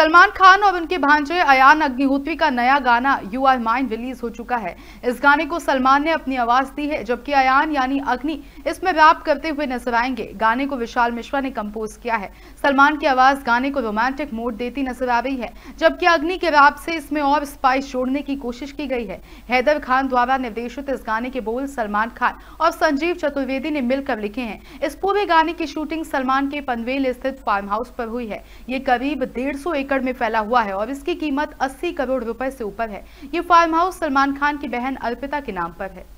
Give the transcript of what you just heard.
सलमान खान और उनके भांजे अयान अग्निहोत्री का नया गाना यू आर माइंड रिलीज हो चुका है इस गाने को सलमान ने अपनी आवाज दी है जबकि अयान यानी अग्नि इसमें रैप करते हुए नजर आएंगे गाने को विशाल मिश्रा ने कंपोज किया है सलमान की आवाज गाने को रोमांटिक मोड देती नजर आ रही है जबकि अग्नि के रैप से इसमें और स्पाइस जोड़ने की कोशिश की गई है हैदर खान द्वारा निर्देशित इस गाने के बोल सलमान खान और संजीव चतुर्वेदी ने मिलकर लिखे हैं इस पूरे गाने की शूटिंग सलमान के पनवेल स्थित फार्म हाउस पर हुई है ये करीब डेढ़ एकड़ में फैला हुआ है और इसकी कीमत अस्सी करोड़ रुपए से ऊपर है ये फार्म हाउस सलमान खान की बहन अर्पिता के नाम पर है